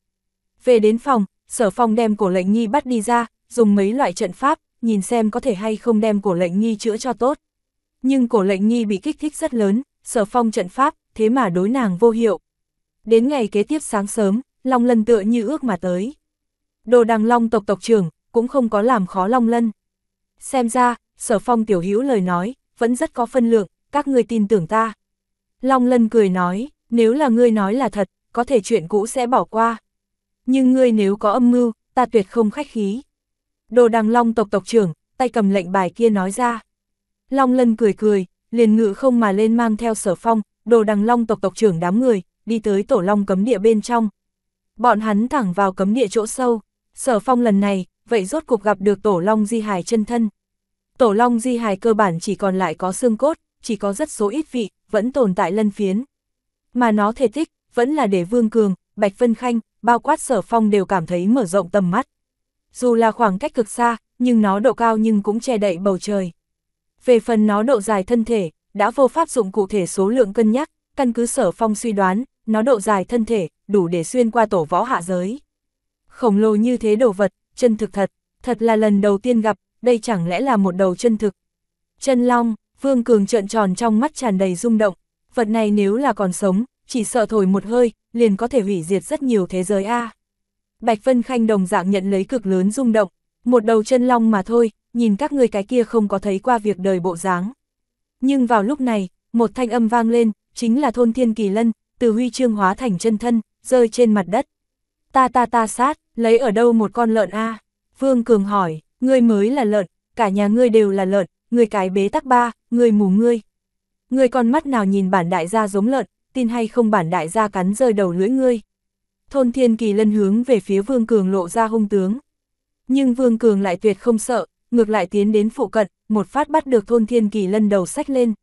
Về đến phòng, Sở Phong đem cổ lệnh nhi bắt đi ra, dùng mấy loại trận pháp, nhìn xem có thể hay không đem cổ lệnh nhi chữa cho tốt. Nhưng cổ lệnh nhi bị kích thích rất lớn, Sở Phong trận pháp, thế mà đối nàng vô hiệu. Đến ngày kế tiếp sáng sớm, Long Lân tựa như ước mà tới. Đồ đằng long tộc tộc trưởng, cũng không có làm khó Long Lân. Xem ra, Sở Phong tiểu hữu lời nói, vẫn rất có phân lượng, các ngươi tin tưởng ta. Long Lân cười nói, nếu là ngươi nói là thật, có thể chuyện cũ sẽ bỏ qua. Nhưng ngươi nếu có âm mưu, ta tuyệt không khách khí. Đồ đằng Long tộc tộc trưởng, tay cầm lệnh bài kia nói ra. Long Lân cười cười, liền ngự không mà lên mang theo sở phong, đồ đằng Long tộc tộc trưởng đám người, đi tới tổ Long cấm địa bên trong. Bọn hắn thẳng vào cấm địa chỗ sâu, sở phong lần này, vậy rốt cuộc gặp được tổ long di hài chân thân. Tổ long di hài cơ bản chỉ còn lại có xương cốt, chỉ có rất số ít vị, vẫn tồn tại lân phiến. Mà nó thể tích, vẫn là để Vương Cường, Bạch Vân Khanh, bao quát sở phong đều cảm thấy mở rộng tầm mắt. Dù là khoảng cách cực xa, nhưng nó độ cao nhưng cũng che đậy bầu trời. Về phần nó độ dài thân thể, đã vô pháp dụng cụ thể số lượng cân nhắc, căn cứ sở phong suy đoán, nó độ dài thân thể, đủ để xuyên qua tổ võ hạ giới. Khổng lồ như thế đồ vật, chân thực thật, thật là lần đầu tiên gặp, đây chẳng lẽ là một đầu chân thực. Chân long, Vương Cường trợn tròn trong mắt tràn đầy rung động, vật này nếu là còn sống, chỉ sợ thổi một hơi, liền có thể hủy diệt rất nhiều thế giới a. Bạch Vân Khanh đồng dạng nhận lấy cực lớn rung động, một đầu chân long mà thôi, nhìn các người cái kia không có thấy qua việc đời bộ dáng. Nhưng vào lúc này, một thanh âm vang lên, chính là thôn thiên kỳ lân, từ huy chương hóa thành chân thân, rơi trên mặt đất. Ta ta ta sát, lấy ở đâu một con lợn a Vương Cường hỏi, ngươi mới là lợn, cả nhà ngươi đều là lợn, ngươi cái bế tắc ba, ngươi mù ngươi. Ngươi con mắt nào nhìn bản đại gia giống lợn, tin hay không bản đại gia cắn rơi đầu lưỡi ngươi. Thôn Thiên Kỳ lân hướng về phía Vương Cường lộ ra hung tướng. Nhưng Vương Cường lại tuyệt không sợ, ngược lại tiến đến phụ cận, một phát bắt được Thôn Thiên Kỳ lân đầu sách lên.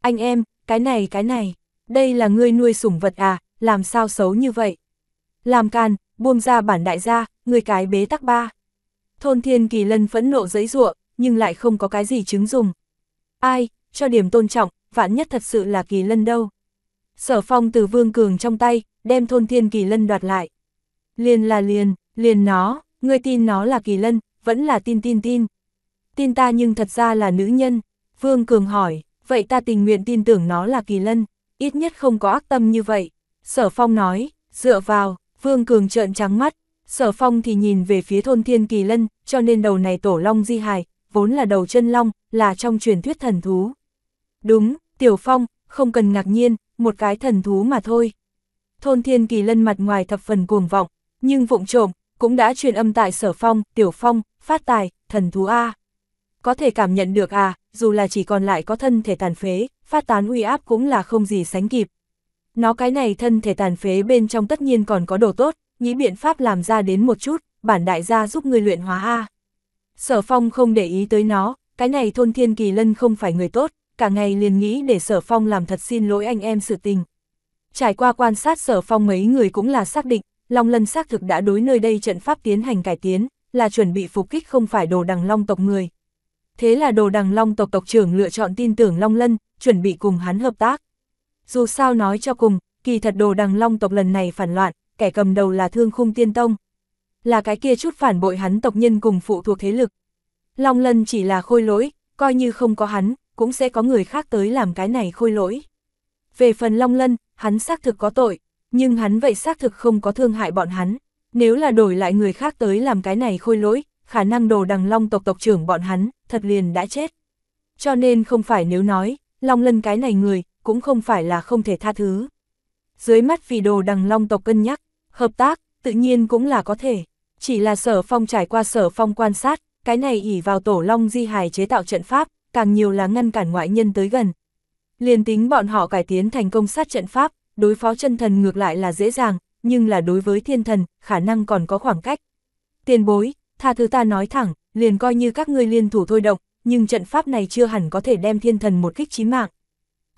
Anh em, cái này cái này, đây là ngươi nuôi sủng vật à, làm sao xấu như vậy? Làm can, buông ra bản đại gia, người cái bế tắc ba. Thôn thiên kỳ lân phẫn nộ giấy ruộng, nhưng lại không có cái gì chứng dùng. Ai, cho điểm tôn trọng, vạn nhất thật sự là kỳ lân đâu. Sở phong từ vương cường trong tay, đem thôn thiên kỳ lân đoạt lại. Liền là liền, liền nó, người tin nó là kỳ lân, vẫn là tin tin tin. Tin ta nhưng thật ra là nữ nhân. Vương cường hỏi, vậy ta tình nguyện tin tưởng nó là kỳ lân, ít nhất không có ác tâm như vậy. Sở phong nói, dựa vào, Vương Cường trợn trắng mắt, Sở Phong thì nhìn về phía thôn Thiên Kỳ Lân, cho nên đầu này tổ long di hài, vốn là đầu chân long, là trong truyền thuyết thần thú. Đúng, Tiểu Phong, không cần ngạc nhiên, một cái thần thú mà thôi. Thôn Thiên Kỳ Lân mặt ngoài thập phần cuồng vọng, nhưng vụng trộm, cũng đã truyền âm tại Sở Phong, Tiểu Phong, phát tài, thần thú A. Có thể cảm nhận được à, dù là chỉ còn lại có thân thể tàn phế, phát tán uy áp cũng là không gì sánh kịp, nó cái này thân thể tàn phế bên trong tất nhiên còn có đồ tốt, nghĩ biện pháp làm ra đến một chút, bản đại gia giúp người luyện hóa A. Sở Phong không để ý tới nó, cái này thôn thiên kỳ lân không phải người tốt, cả ngày liền nghĩ để Sở Phong làm thật xin lỗi anh em sự tình. Trải qua quan sát Sở Phong mấy người cũng là xác định, Long Lân xác thực đã đối nơi đây trận pháp tiến hành cải tiến, là chuẩn bị phục kích không phải đồ đằng long tộc người. Thế là đồ đằng long tộc tộc trưởng lựa chọn tin tưởng Long Lân, chuẩn bị cùng hắn hợp tác. Dù sao nói cho cùng, kỳ thật đồ đằng long tộc lần này phản loạn, kẻ cầm đầu là thương khung tiên tông. Là cái kia chút phản bội hắn tộc nhân cùng phụ thuộc thế lực. Long lân chỉ là khôi lỗi, coi như không có hắn, cũng sẽ có người khác tới làm cái này khôi lỗi. Về phần long lân, hắn xác thực có tội, nhưng hắn vậy xác thực không có thương hại bọn hắn. Nếu là đổi lại người khác tới làm cái này khôi lỗi, khả năng đồ đằng long tộc tộc trưởng bọn hắn, thật liền đã chết. Cho nên không phải nếu nói, long lân cái này người, cũng không phải là không thể tha thứ. Dưới mắt vì đồ đằng long tộc cân nhắc, hợp tác, tự nhiên cũng là có thể. Chỉ là sở phong trải qua sở phong quan sát, cái này ỉ vào tổ long di hài chế tạo trận pháp, càng nhiều là ngăn cản ngoại nhân tới gần. Liền tính bọn họ cải tiến thành công sát trận pháp, đối phó chân thần ngược lại là dễ dàng, nhưng là đối với thiên thần, khả năng còn có khoảng cách. Tiền bối, tha thứ ta nói thẳng, liền coi như các ngươi liên thủ thôi động, nhưng trận pháp này chưa hẳn có thể đem thiên thần một kích chí mạng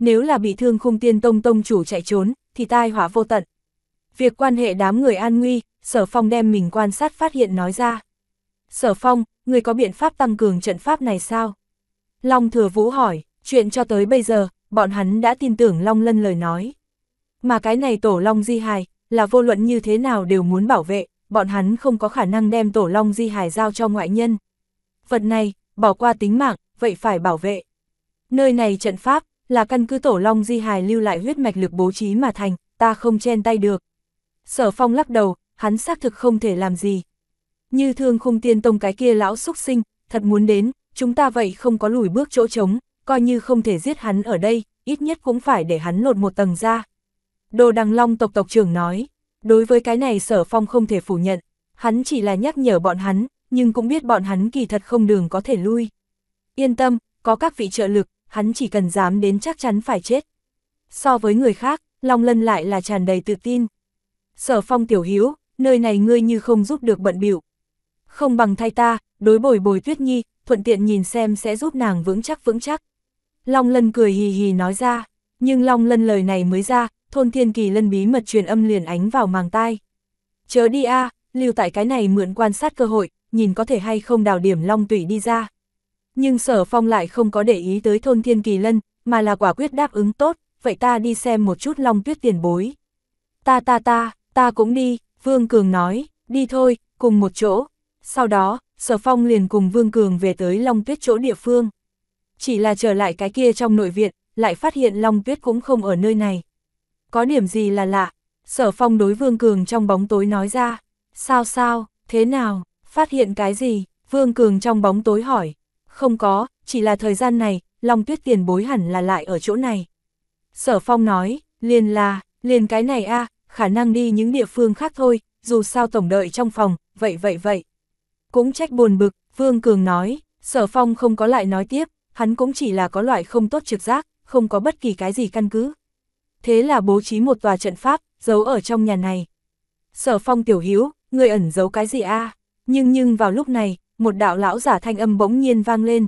nếu là bị thương khung tiên tông tông chủ chạy trốn, thì tai họa vô tận. Việc quan hệ đám người an nguy, Sở Phong đem mình quan sát phát hiện nói ra. Sở Phong, người có biện pháp tăng cường trận pháp này sao? Long Thừa Vũ hỏi, chuyện cho tới bây giờ, bọn hắn đã tin tưởng Long Lân lời nói. Mà cái này tổ Long Di Hài, là vô luận như thế nào đều muốn bảo vệ, bọn hắn không có khả năng đem tổ Long Di Hài giao cho ngoại nhân. Vật này, bỏ qua tính mạng, vậy phải bảo vệ. Nơi này trận pháp, là căn cứ tổ long di hài lưu lại huyết mạch lực bố trí mà thành, ta không chen tay được. Sở phong lắc đầu, hắn xác thực không thể làm gì. Như thương khung tiên tông cái kia lão xúc sinh, thật muốn đến, chúng ta vậy không có lùi bước chỗ trống, coi như không thể giết hắn ở đây, ít nhất cũng phải để hắn lột một tầng ra. Đồ đằng long tộc tộc trưởng nói, đối với cái này sở phong không thể phủ nhận, hắn chỉ là nhắc nhở bọn hắn, nhưng cũng biết bọn hắn kỳ thật không đường có thể lui. Yên tâm, có các vị trợ lực, hắn chỉ cần dám đến chắc chắn phải chết. So với người khác, Long Lân lại là tràn đầy tự tin. Sở phong tiểu hiếu, nơi này ngươi như không giúp được bận biểu. Không bằng thay ta, đối bồi bồi tuyết nhi, thuận tiện nhìn xem sẽ giúp nàng vững chắc vững chắc. Long Lân cười hì hì nói ra, nhưng Long Lân lời này mới ra, thôn thiên kỳ lân bí mật truyền âm liền ánh vào màng tai. Chớ đi a, lưu tại cái này mượn quan sát cơ hội, nhìn có thể hay không đào điểm long tủy đi ra. Nhưng sở phong lại không có để ý tới thôn thiên kỳ lân, mà là quả quyết đáp ứng tốt, vậy ta đi xem một chút long tuyết tiền bối. Ta ta ta, ta cũng đi, Vương Cường nói, đi thôi, cùng một chỗ. Sau đó, sở phong liền cùng Vương Cường về tới long tuyết chỗ địa phương. Chỉ là trở lại cái kia trong nội viện, lại phát hiện long tuyết cũng không ở nơi này. Có điểm gì là lạ, sở phong đối Vương Cường trong bóng tối nói ra, sao sao, thế nào, phát hiện cái gì, Vương Cường trong bóng tối hỏi, không có, chỉ là thời gian này, Long Tuyết tiền bối hẳn là lại ở chỗ này. Sở Phong nói, liền là, liền cái này a khả năng đi những địa phương khác thôi, dù sao tổng đợi trong phòng, vậy vậy vậy. Cũng trách buồn bực, Vương Cường nói, Sở Phong không có lại nói tiếp, hắn cũng chỉ là có loại không tốt trực giác, không có bất kỳ cái gì căn cứ. Thế là bố trí một tòa trận pháp, giấu ở trong nhà này. Sở Phong tiểu hiếu, người ẩn giấu cái gì a Nhưng nhưng vào lúc này, một đạo lão giả thanh âm bỗng nhiên vang lên.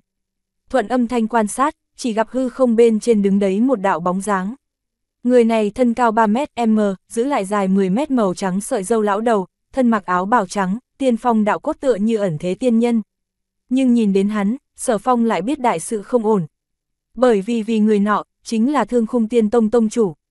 Thuận âm thanh quan sát, chỉ gặp hư không bên trên đứng đấy một đạo bóng dáng. Người này thân cao 3 mét m, giữ lại dài 10 mét màu trắng sợi dâu lão đầu, thân mặc áo bào trắng, tiên phong đạo cốt tựa như ẩn thế tiên nhân. Nhưng nhìn đến hắn, sở phong lại biết đại sự không ổn. Bởi vì vì người nọ, chính là thương khung tiên tông tông chủ,